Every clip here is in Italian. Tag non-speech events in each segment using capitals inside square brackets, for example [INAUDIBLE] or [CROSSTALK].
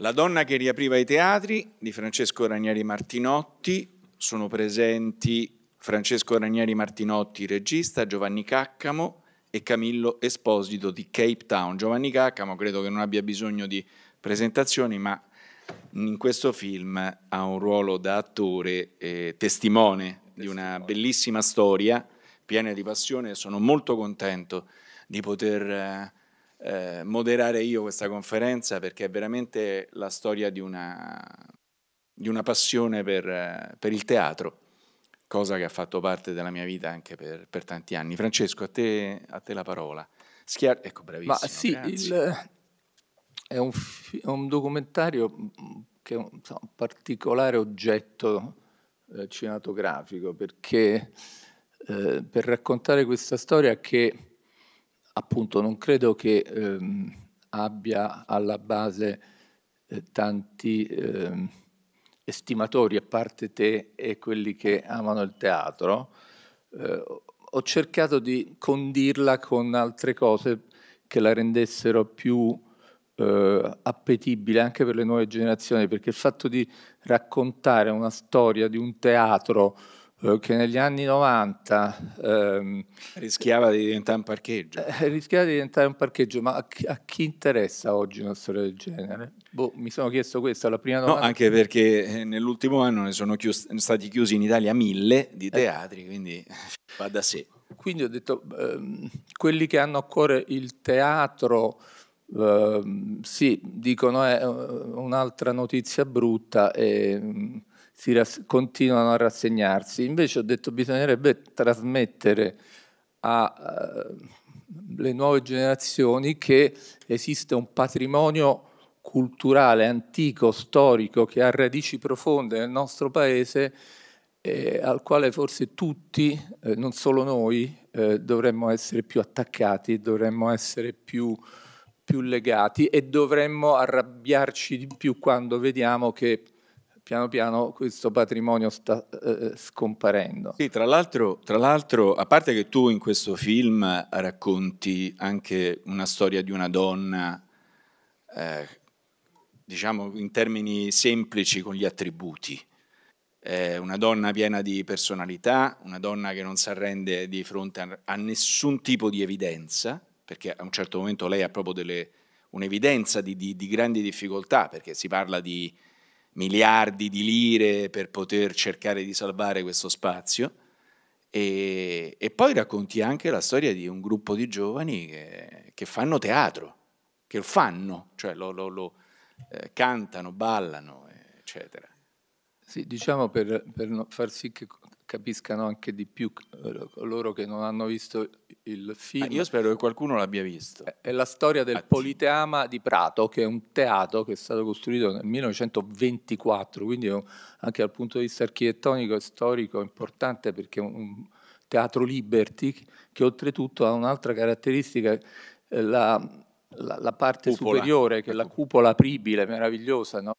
La donna che riapriva i teatri di Francesco Ranieri Martinotti, sono presenti Francesco Ranieri Martinotti, regista, Giovanni Caccamo e Camillo Esposito di Cape Town. Giovanni Caccamo credo che non abbia bisogno di presentazioni, ma in questo film ha un ruolo da attore eh, testimone di una bellissima storia piena di passione e sono molto contento di poter eh, eh, moderare io questa conferenza perché è veramente la storia di una, di una passione per, per, il teatro, cosa che ha fatto parte della mia vita anche per, per tanti anni. Francesco, a te, a te la parola. Schiar- ecco, bravissimo. Ma sì, il, è, un, è, un, documentario mm, che è un, un particolare oggetto eh, cinematografico perché eh, per raccontare questa storia che appunto non credo che ehm, abbia alla base eh, tanti ehm, estimatori a parte te e quelli che amano il teatro. Eh, ho cercato di condirla con altre cose che la rendessero più eh, appetibile anche per le nuove generazioni, perché il fatto di raccontare una storia di un teatro eh, che negli anni 90 ehm, rischiava di diventare un parcheggio. Eh, eh, rischiava di diventare un parcheggio, ma a chi, a chi interessa oggi una storia del genere? Boh, mi sono chiesto questo alla prima domanda. No, anche perché eh, nell'ultimo anno ne sono chius- stati chiusi in Italia mille di teatri, eh. quindi va da sé. Quindi ho detto, ehm, quelli che hanno a cuore il teatro, ehm, sì, dicono è un'altra notizia brutta e ehm, ras- continuano a rassegnarsi. Invece ho detto che bisognerebbe trasmettere alle eh, nuove generazioni che esiste un patrimonio culturale, antico, storico, che ha radici profonde nel nostro paese, eh, al quale forse tutti, eh, non solo noi, eh, dovremmo essere più attaccati, dovremmo essere più, più legati e dovremmo arrabbiarci di più quando vediamo che piano piano questo patrimonio sta eh, eh scomparendo. Sì, tra l'altro, a parte che tu in questo film racconti anche una storia di una donna, eh, diciamo in termini semplici con gli attributi, una donna piena di personalità, una donna che non si arrende di fronte a, nessun tipo di evidenza, perché a un certo momento lei ha proprio un'evidenza di, di, di grandi difficoltà, perché si parla di miliardi di lire per poter cercare di salvare questo spazio. E, e poi racconti anche la storia di un gruppo di giovani che, che fanno teatro, che lo fanno, cioè lo, lo, lo eh, cantano, ballano, eccetera. Sì, diciamo per, per, far sì che capiscano anche di più coloro eh, che non hanno visto il ah, film. Ah, io spero che qualcuno l'abbia visto. È la storia del Attimo. Ah, Politeama di Prato, che è un teatro che è stato costruito nel 1924, quindi anche dal punto di vista architettonico e storico è importante perché è un teatro Liberty che oltretutto ha un'altra caratteristica, eh, la, la, la parte cupola. superiore che è la ecco. cupola apribile, meravigliosa, no?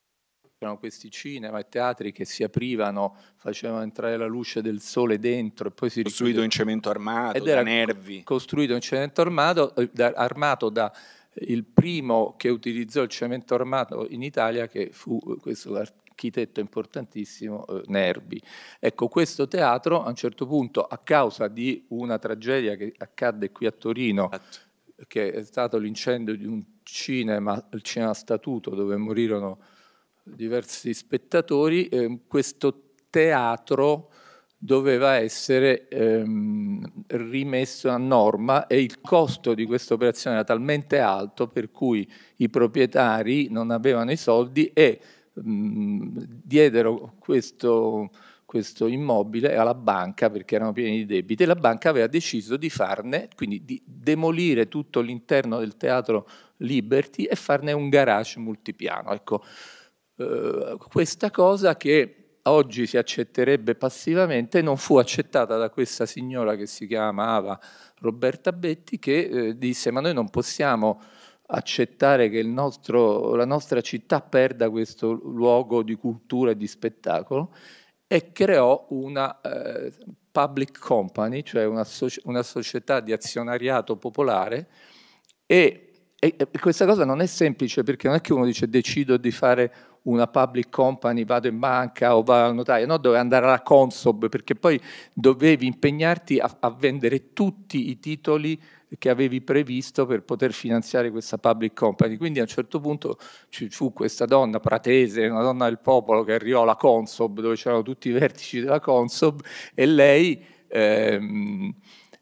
c'erano questi cinema e teatri che si aprivano, facevano entrare la luce del sole dentro e poi si Costruito in cemento armato, ed da nervi. Costruito in cemento armato, eh, da, armato da eh, il primo che utilizzò il cemento armato in Italia, che fu eh, questo architetto importantissimo, eh, Nervi. Ecco, questo teatro a un certo punto, a causa di una tragedia che accadde qui a Torino, che è stato l'incendio di un cinema, il cinema statuto, dove morirono diversi spettatori, eh, questo teatro doveva essere ehm, rimesso a norma e il costo di questa operazione era talmente alto per cui i proprietari non avevano i soldi e mh, diedero questo, questo immobile alla banca perché erano pieni di debiti e la banca aveva deciso di farne, quindi di demolire tutto l'interno del teatro Liberty e farne un garage multipiano. Ecco, eh, questa cosa che oggi si accetterebbe passivamente non fu accettata da questa signora che si chiamava Roberta Betti che eh, disse ma noi non possiamo accettare che nostro, la nostra città perda questo luogo di cultura e di spettacolo e creò una eh, public company, cioè una, so una, società di azionariato popolare e, e, e questa cosa non è semplice perché non è che uno dice decido di fare una public company, vado in banca o vado al notaio, no, dovevi andare alla Consob perché poi dovevi impegnarti a, a vendere tutti i titoli che avevi previsto per poter finanziare questa public company. Quindi a un certo punto ci fu questa donna pratese, una donna del popolo che arrivò alla Consob, dove c'erano tutti i vertici della Consob, e lei... Ehm,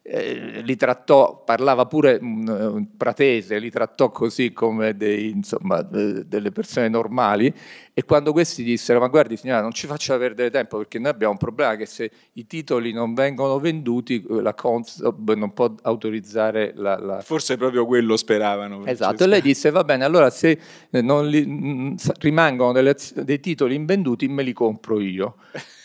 eh, li trattò, parlava pure mm, un pratese, li trattò così come dei, insomma, delle persone normali e quando questi dissero ma guardi signora non ci faccia perdere tempo perché noi abbiamo un problema che se i titoli non vengono venduti eh, la Consob non può autorizzare la... la... Forse proprio quello speravano. Esatto, e lei disse va bene allora se eh, li, mh, mm, rimangono delle, dei titoli invenduti me li compro io.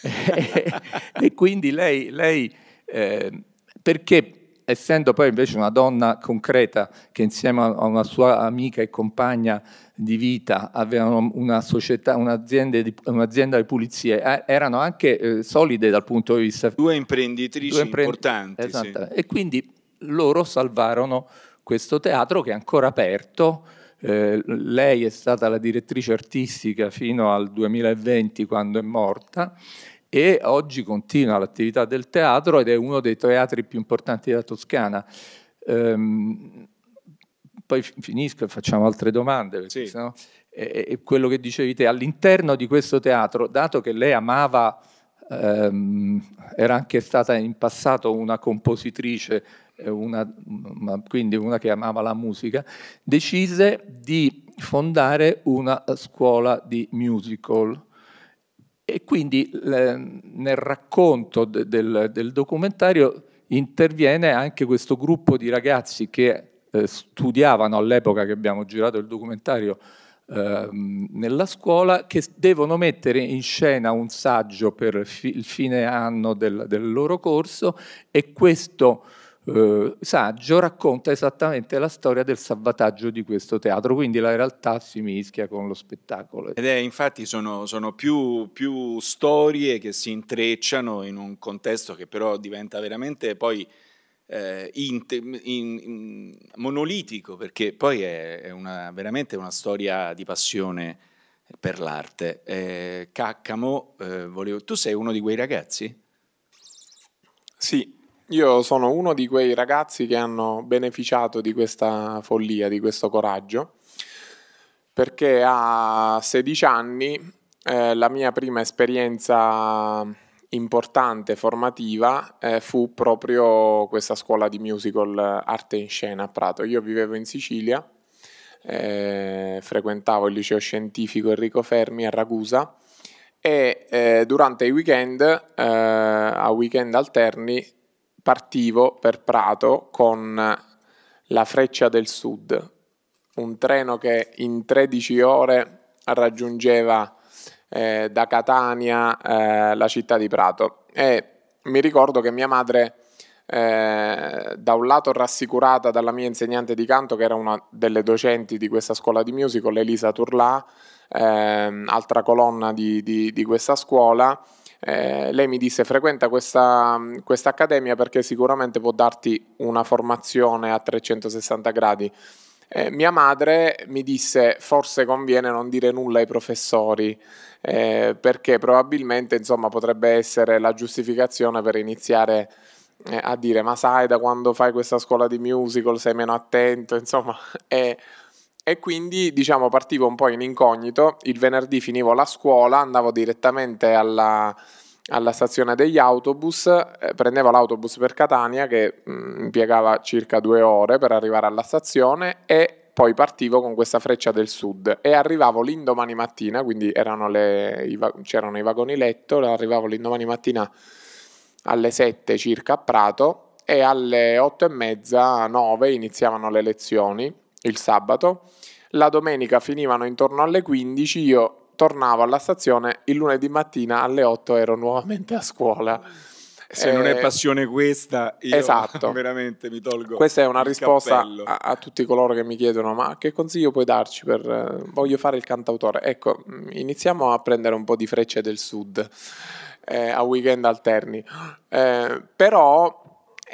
e, [LAUGHS] [LAUGHS] e, quindi lei... lei eh, perché essendo poi invece una donna concreta che insieme a una sua amica e compagna di vita avevano una società, un'azienda di, un di, pulizie, eh, erano anche eh, solide dal punto di vista... Due imprenditrici due imprendi importanti. Sì. Esatto. E quindi loro salvarono questo teatro che è ancora aperto. Eh, lei è stata la direttrice artistica fino al 2020 quando è morta e oggi continua l'attività del teatro ed è uno dei teatri più importanti della Toscana. Ehm, poi finisco e facciamo altre domande. Perché, sì. sennò, e, e quello che dicevi te, all'interno di questo teatro, dato che lei amava, ehm, era anche stata in passato una compositrice, eh, una, quindi una che amava la musica, decise di fondare una scuola di musical e quindi nel racconto del, del documentario interviene anche questo gruppo di ragazzi che eh, studiavano all'epoca che abbiamo girato il documentario eh, nella scuola, che devono mettere in scena un saggio per fi il fine anno del, del loro corso e questo eh, saggio racconta esattamente la storia del salvataggio di questo teatro, quindi la realtà si mischia con lo spettacolo. Ed è infatti sono, sono più, più storie che si intrecciano in un contesto che però diventa veramente poi... Eh, in, in, in monolitico, perché poi è, una, veramente una storia di passione per l'arte. Eh, Caccamo, eh, volevo... tu sei uno di quei ragazzi? Sì, io sono uno di quei ragazzi che hanno beneficiato di questa follia, di questo coraggio, perché a 16 anni eh, la mia prima esperienza importante, formativa, eh, fu proprio questa scuola di musical eh, Arte in Scena a Prato. Io vivevo in Sicilia, eh, frequentavo il liceo scientifico Enrico Fermi a Ragusa e eh, durante i weekend, eh, a weekend alterni, partivo per Prato con la Freccia del Sud, un treno che in 13 ore raggiungeva eh, da Catania eh, la città di Prato. E mi ricordo che mia madre, eh, da un lato rassicurata dalla mia insegnante di canto, che era una delle docenti di questa scuola di musical, Elisa Turlà, ehm, altra colonna di, di, di questa scuola, eh, lei mi disse frequenta mm, questa, accademia perché sicuramente può darti una formazione a 360 gradi. Eh, mia madre mi disse forse conviene non dire nulla ai professori eh, perché probabilmente insomma, potrebbe essere la giustificazione per iniziare eh, a dire ma sai da quando fai questa scuola di musical sei meno attento insomma [LAUGHS] e e quindi diciamo partivo un po' in incognito, il venerdì finivo la scuola, andavo direttamente alla, alla stazione degli autobus, eh, prendevo l'autobus per Catania che mh, mm, impiegava circa due ore per arrivare alla stazione e poi partivo con questa freccia del sud e arrivavo l'indomani mattina, quindi le, i, c'erano i vagoni letto, arrivavo l'indomani mattina alle 7 circa a Prato e alle 8 e mezza, 9 iniziavano le lezioni il sabato, la domenica finivano intorno alle 15, io tornavo alla stazione, il lunedì mattina alle 8 ero nuovamente a scuola. Se eh, non è eh, passione questa, io esatto. [LAUGHS] veramente mi tolgo. Questa è una risposta a, a, tutti coloro che mi chiedono: ma che consiglio puoi darci per eh, voglio fare il cantautore? Ecco, mm, iniziamo a prendere un po' di frecce del sud eh, a weekend alterni. Eh, però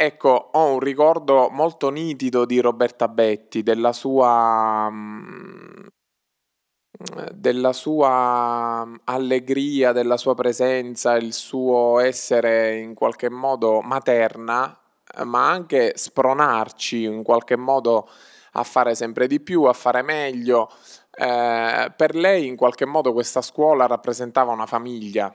Ecco, ho un ricordo molto nitido di Roberta Betti, della sua, mm, della sua mm, allegria, della sua presenza, il suo essere in qualche modo materna, eh, ma anche spronarci in qualche modo a fare sempre di più, a fare meglio. Eh, per lei in qualche modo questa scuola rappresentava una famiglia,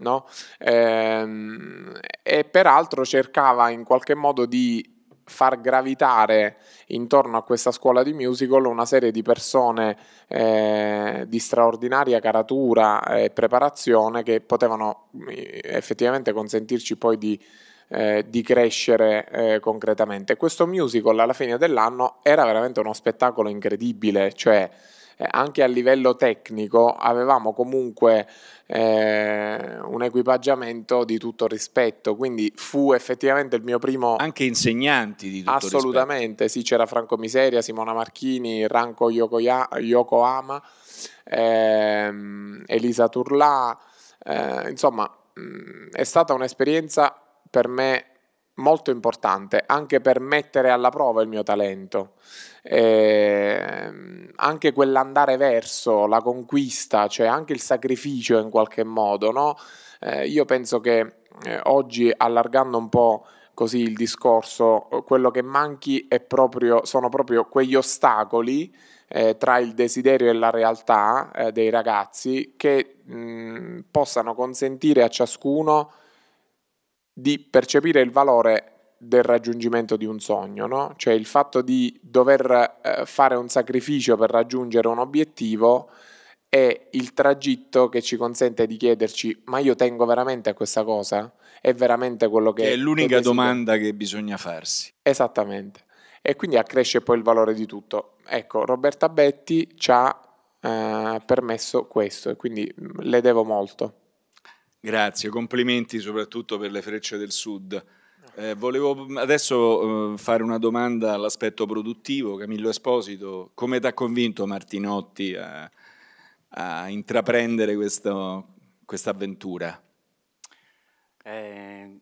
no? Ehm, e, peraltro cercava in qualche modo di far gravitare intorno a questa scuola di musical una serie di persone eh, di straordinaria caratura e preparazione che potevano eh, effettivamente consentirci poi di, eh, di crescere eh, concretamente. Questo musical alla fine dell'anno era veramente uno spettacolo incredibile, cioè eh, anche a livello tecnico avevamo comunque eh, un equipaggiamento di tutto rispetto, quindi fu effettivamente il mio primo... Anche insegnanti di tutto Assolutamente, rispetto. sì, c'era Franco Miseria, Simona Marchini, Ranco Yokohama, ehm, Elisa Turlà, eh, insomma mh, mm, è stata un'esperienza per me molto importante anche per mettere alla prova il mio talento. Eh, anche quell'andare verso la conquista, cioè anche il sacrificio in qualche modo, no? eh, io penso che eh, oggi allargando un po' così il discorso, quello che manchi proprio, sono proprio quegli ostacoli eh, tra il desiderio e la realtà eh, dei ragazzi che mh, mm, possano consentire a ciascuno di percepire il valore del raggiungimento di un sogno, no? cioè il fatto di dover eh, fare un sacrificio per raggiungere un obiettivo è il tragitto che ci consente di chiederci ma io tengo veramente a questa cosa? È veramente quello che... che è l'unica che domanda che bisogna farsi. Esattamente. E quindi accresce poi il valore di tutto. Ecco, Roberta Betti ci ha eh, permesso questo e quindi mm, le devo molto. Grazie, complimenti soprattutto per le frecce del Sud. Eh, volevo adesso eh, fare una domanda all'aspetto produttivo. Camillo Esposito, come ti ha convinto Martinotti a, a intraprendere questa avventura? Eh,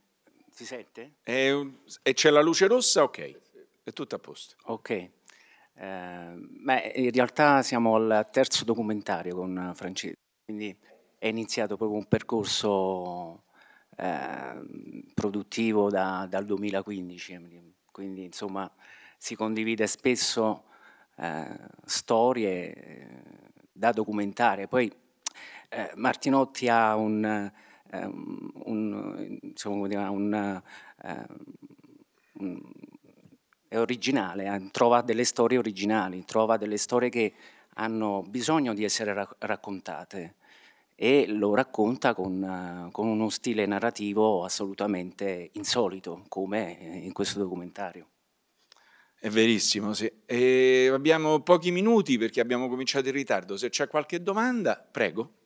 si sente? E, e c'è la luce rossa? Ok, è tutto a posto. Ok. Eh, beh, in realtà siamo al terzo documentario con Francesco, quindi è iniziato proprio un percorso eh, produttivo da, dal 2015, quindi insomma si condivide spesso eh, storie eh, da documentare. Poi eh, Martinotti ha un, um, un, insomma, dire, un, un ehm, è originale, eh, trova delle storie originali, trova delle storie che hanno bisogno di essere raccontate e lo racconta con, eh, con uno stile narrativo assolutamente insolito, come eh, in questo documentario. È verissimo, sì. E abbiamo pochi minuti perché abbiamo cominciato in ritardo. Se c'è qualche domanda, prego.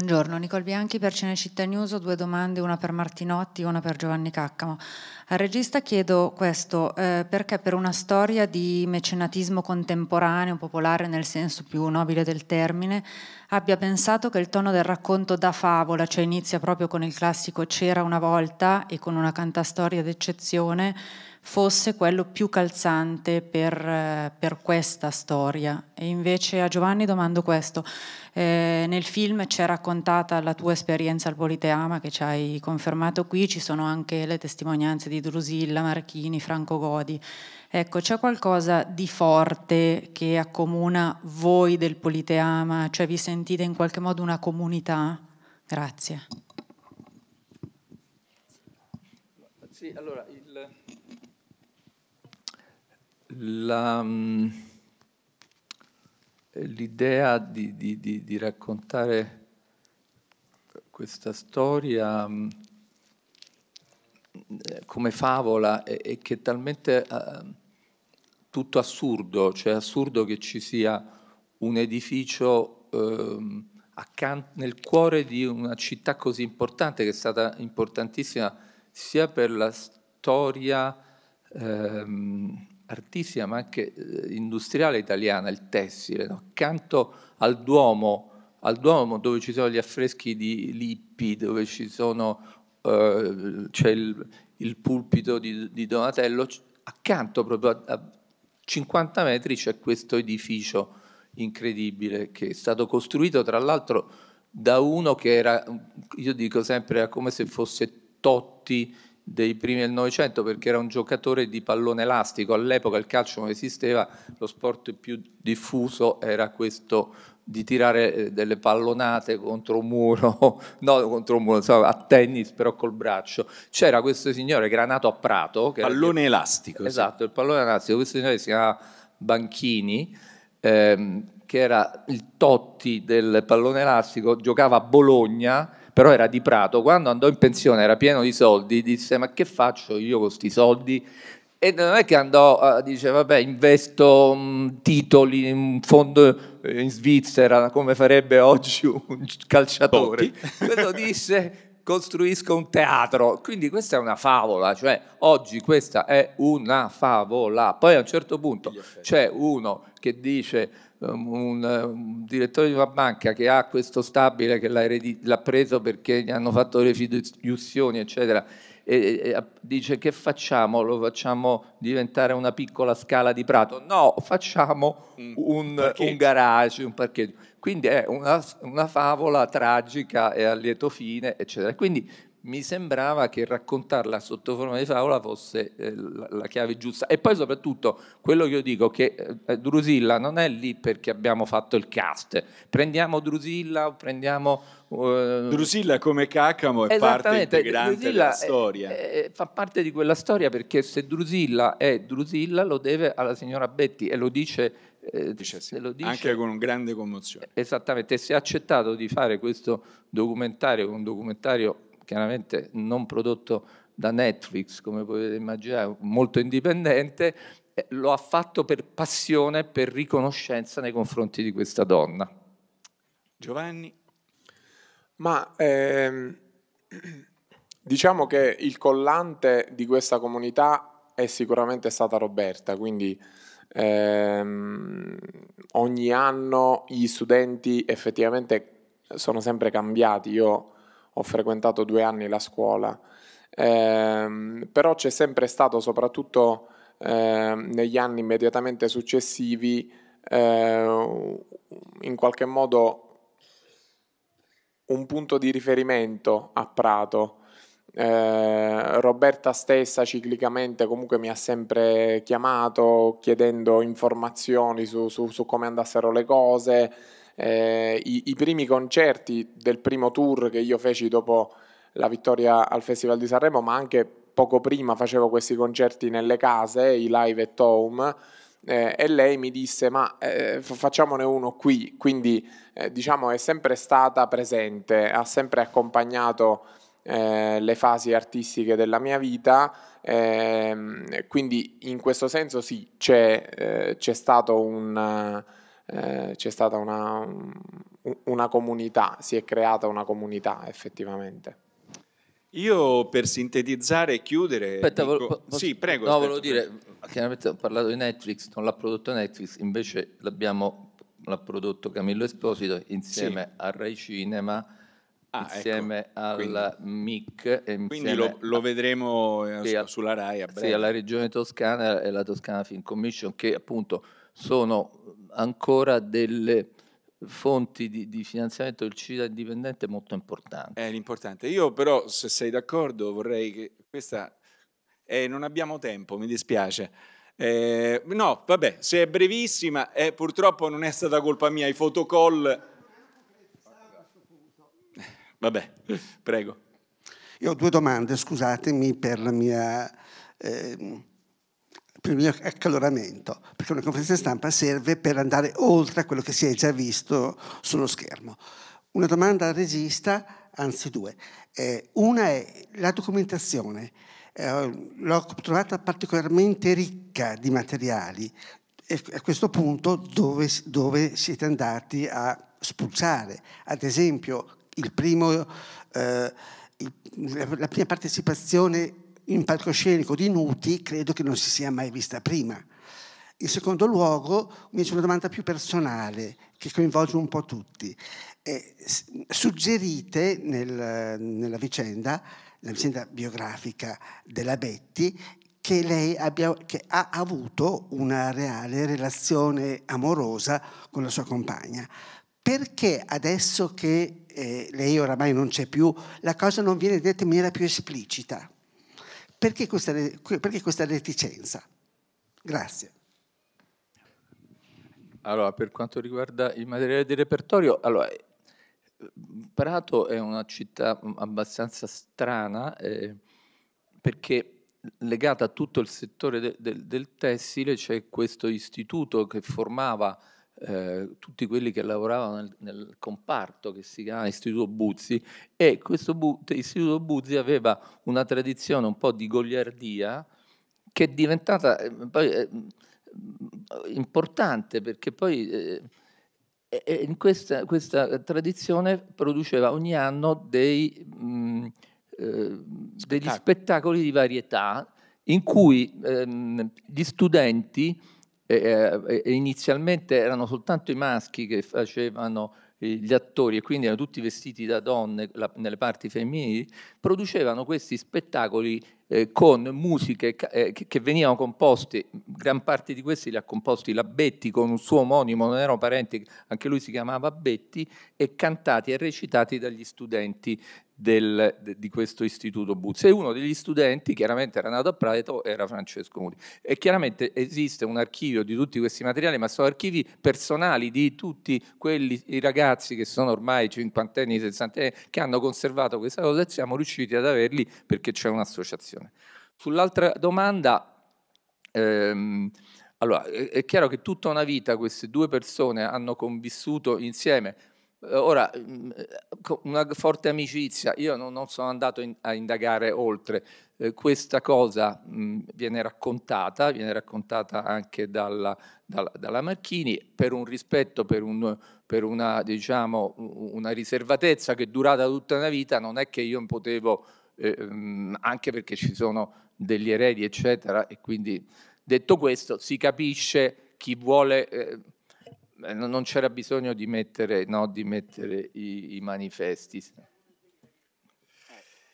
Buongiorno, Nicole Bianchi per Cinecittà News, due domande, una per Martinotti e una per Giovanni Caccamo. Al regista chiedo questo, eh, perché per una storia di mecenatismo contemporaneo, popolare nel senso più nobile del termine, abbia pensato che il tono del racconto da favola, cioè inizia proprio con il classico c'era una volta e con una cantastoria d'eccezione, fosse quello più calzante per, per, questa storia. E invece a Giovanni domando questo. Eh, nel film c'è raccontata la tua esperienza al Politeama che ci hai confermato qui, ci sono anche le testimonianze di Drusilla, Marchini, Franco Godi. Ecco, c'è qualcosa di forte che accomuna voi del Politeama, cioè vi sentite in qualche modo una comunità? Grazie. Sì, allora, il, Mm, l'idea di, di, di, di, raccontare questa storia mm, come favola è, e che è talmente uh, tutto assurdo, cioè assurdo che ci sia un edificio uh, nel cuore di una città così importante che è stata importantissima sia per la storia ehm, artistica ma anche eh, industriale italiana, il tessile, no? accanto al Duomo, al Duomo dove ci sono gli affreschi di Lippi, dove ci sono, eh, c'è il, il, pulpito di, di, Donatello, accanto proprio a, a 50 metri c'è questo edificio incredibile che è stato costruito tra l'altro da uno che era, io dico sempre, era come se fosse Totti dei primi del Novecento perché era un giocatore di pallone elastico, all'epoca il calcio non esisteva, lo sport più diffuso era questo di tirare eh, delle pallonate contro un muro, [LAUGHS] no contro un muro, insomma, a tennis però col braccio. C'era questo signore che era nato a Prato. Che pallone era, elastico. Esatto, sì. il pallone elastico, questo signore si chiamava Banchini, ehm, che era il Totti del pallone elastico, giocava a Bologna però era di Prato, quando andò in pensione era pieno di soldi, disse ma che faccio io con questi soldi? E non è che andò, dice vabbè investo mm, titoli in un fondo eh, in Svizzera come farebbe oggi un calciatore, [LAUGHS] quello disse costruisco un teatro. Quindi questa è una favola, cioè oggi questa è una favola. Poi a un certo punto c'è uno che dice Ehm, un, eh, un, direttore di una banca che ha questo stabile che l'ha, eredi- l'ha preso perché gli hanno fatto le fiduzioni, eccetera, e, e, dice che facciamo? Lo facciamo diventare una piccola scala di prato? No, facciamo un, un, un garage, un parcheggio. Quindi è una, una, favola tragica e a lieto fine, eccetera. Quindi mi sembrava che raccontarla sotto forma di favola fosse eh, la, la, chiave giusta. E poi soprattutto quello che io dico, che eh, Drusilla non è lì perché abbiamo fatto il cast, prendiamo Drusilla, o prendiamo... Eh, Drusilla come Cacamo è parte integrante Drusilla della storia. È, è, fa parte di quella storia perché se Drusilla è Drusilla lo deve alla signora Betti e lo dice eh, dice, sì. dice, anche con grande commozione. Esattamente, e si è accettato di fare questo documentario, un documentario chiaramente non prodotto da Netflix, come potete immaginare, molto indipendente, eh, lo ha fatto per passione, per riconoscenza nei confronti di questa donna. Giovanni? Ma ehm, diciamo che il collante di questa comunità è sicuramente stata Roberta, quindi ehm, ogni anno gli studenti effettivamente sono sempre cambiati. Io ho frequentato due anni la scuola, eh, però c'è sempre stato, soprattutto eh, negli anni immediatamente successivi, eh, in qualche modo un punto di riferimento a Prato. Eh, Roberta stessa ciclicamente comunque mi ha sempre chiamato chiedendo informazioni su, su, su come andassero le cose, eh, i, i, primi concerti del primo tour che io feci dopo la vittoria al Festival di Sanremo, ma anche poco prima facevo questi concerti nelle case, i live at home, eh, e lei mi disse ma eh, facciamone uno qui, quindi eh, diciamo è sempre stata presente, ha sempre accompagnato eh, le fasi artistiche della mia vita, ehm, quindi in questo senso sì, c'è, eh, stato un, eh, c'è stata una, una comunità, si è creata una comunità effettivamente. Io per sintetizzare e chiudere... Aspetta, dico... posso... Sì, prego. No, volevo dire, chiaramente ho parlato di Netflix, non l'ha prodotto Netflix, invece l'ha prodotto Camillo Esposito insieme sì. a Rai Cinema, ah, ecco. insieme ecco. al quindi, MIC. E quindi lo, lo vedremo eh, a, sulla Rai a breve. Sì, alla Regione Toscana e alla Toscana Film Commission che appunto sono ancora delle fonti di, di finanziamento del CIDA indipendente molto importanti. È importante. Io però, se sei d'accordo, vorrei che questa... Eh, non abbiamo tempo, mi dispiace. Eh, no, vabbè, se è brevissima, eh, purtroppo non è stata colpa mia, i fotocall... Eh, vabbè, prego. Io ho due domande, scusatemi per la mia... Eh, per il mio accaloramento, perché una conferenza stampa serve per andare oltre a quello che si è già visto sullo schermo. Una domanda al regista, anzi due. Eh, una è la documentazione. Eh, l'ho trovata particolarmente ricca di materiali. E a questo punto dove, dove siete andati a spulciare? Ad esempio, primo, eh, il, la, la prima partecipazione in palcoscenico di Nuti credo che non si sia mai vista prima. In secondo luogo, mi c'è una domanda più personale che coinvolge un po' tutti. Eh, suggerite nel, nella vicenda, la vicenda biografica della Betty, che lei abbia, che ha avuto una reale relazione amorosa con la sua compagna. Perché adesso che eh, lei oramai non c'è più, la cosa non viene detta in maniera più esplicita? Perché questa, perché questa reticenza? Grazie. Allora, per quanto riguarda il materiale di repertorio, allora, eh, Prato è una città mm, abbastanza strana eh, perché legata a tutto il settore de, de, del tessile c'è questo istituto che formava eh, tutti quelli che lavoravano nel, nel, comparto che si chiama Istituto Buzzi e questo Bu- Istituto Buzzi aveva una tradizione un po' di goliardia che è diventata eh, poi, eh, mm, importante perché poi eh, questa, questa, tradizione produceva ogni anno dei, mh, mm, eh, degli spettacoli di varietà in cui ehm, gli studenti e, e inizialmente erano soltanto i maschi che facevano eh, gli attori e quindi erano tutti vestiti da donne la, nelle parti femminili, producevano questi spettacoli eh, con musiche eh, che venivano composte, gran parte di queste le ha composte la Betti con un suo omonimo, non erano parenti, anche lui si chiamava Betti, e cantati e recitati dagli studenti del, de, di questo istituto Buzzi. E uno degli studenti, chiaramente era nato a Prato, era Francesco Muri. E chiaramente esiste un archivio di tutti questi materiali, ma sono archivi personali di tutti quelli, i ragazzi che sono ormai cinquantenni, sessantenni, che hanno conservato questa cosa e siamo riusciti ad averli perché c'è un'associazione situazione. Sull'altra domanda, ehm, allora, è, chiaro che tutta una vita queste due persone hanno convissuto insieme, Ora, mm, una forte amicizia, io non, non sono andato in, a indagare oltre, eh, questa cosa mh, mm, viene raccontata, viene raccontata anche dalla, dalla, dalla Marchini per un rispetto, per, un, per una, diciamo, una, riservatezza che è durata tutta una vita, non è che io potevo eh, mm, anche perché ci sono degli eredi, eccetera, e quindi detto questo si capisce chi vuole... Eh, eh non c'era bisogno di mettere, no, di mettere i, i, manifesti.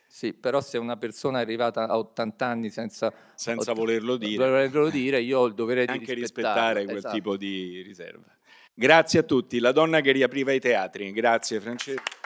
Sì, però se una persona è arrivata a 80 anni senza, senza 80, volerlo, dire. volerlo, dire. io ho il dovere di Anche rispettare, rispettare quel esatto. tipo di riserva. Grazie a tutti. La donna che riapriva i teatri. Grazie Francesco.